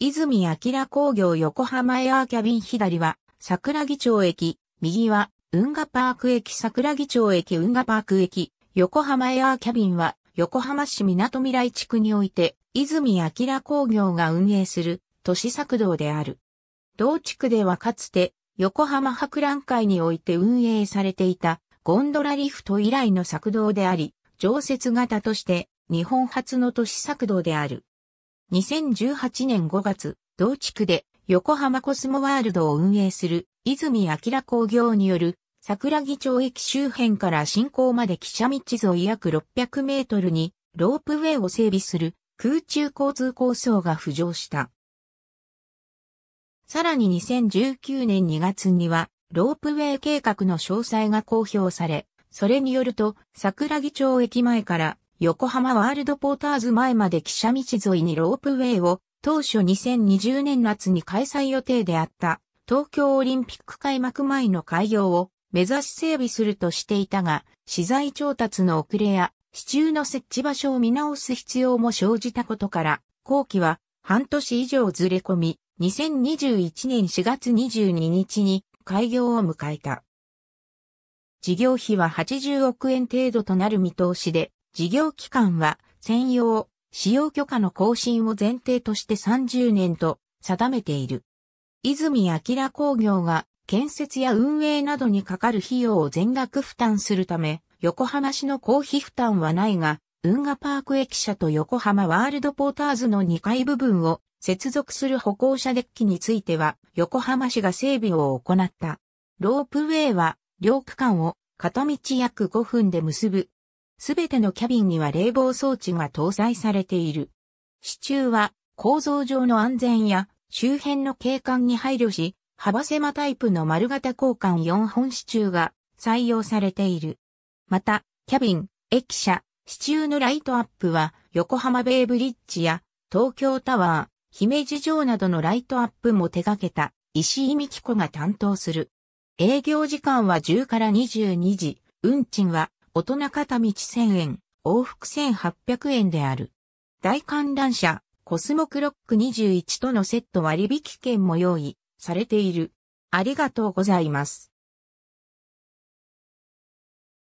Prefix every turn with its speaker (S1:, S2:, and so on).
S1: 泉明工業横浜エアーキャビン左は、桜木町駅、右は、運河パーク駅桜木町駅運河パーク駅、横浜エアーキャビンは、横浜市港未来地区において、泉明工業が運営する都市作動である。同地区ではかつて、横浜博覧会において運営されていたゴンドラリフト以来の作動であり、常設型として日本初の都市作動である。2018年5月、同地区で横浜コスモワールドを運営する泉明工業による桜木町駅周辺から進行まで汽車道沿い約600メートルにロープウェイを整備する空中交通構想が浮上した。さらに2019年2月にはロープウェイ計画の詳細が公表され、それによると桜木町駅前から横浜ワールドポーターズ前まで汽車道沿いにロープウェイを当初2020年夏に開催予定であった東京オリンピック開幕前の開業を目指し整備するとしていたが、資材調達の遅れや支柱の設置場所を見直す必要も生じたことから、後期は半年以上ずれ込み、2021年4月22日に開業を迎えた。事業費は80億円程度となる見通しで、事業期間は専用、使用許可の更新を前提として30年と定めている。泉明工業が建設や運営などにかかる費用を全額負担するため、横浜市の公費負担はないが、運河パーク駅舎と横浜ワールドポーターズの2階部分を接続する歩行者デッキについては、横浜市が整備を行った。ロープウェイは、両区間を片道約5分で結ぶすべてのキャビンには冷房装置が搭載されている。支柱は構造上の安全や周辺の景観に配慮し、幅狭タイプの丸型交換4本支柱が採用されている。また、キャビン、駅舎、支柱のライトアップは横浜ベイブリッジや東京タワー、姫路城などのライトアップも手掛けた石井美希子が担当する。営業時間は10から22時、運賃は大人片道1000円、往復1800円である。大観覧車、コスモクロック21とのセット割引券も用意されている。ありがとうございます。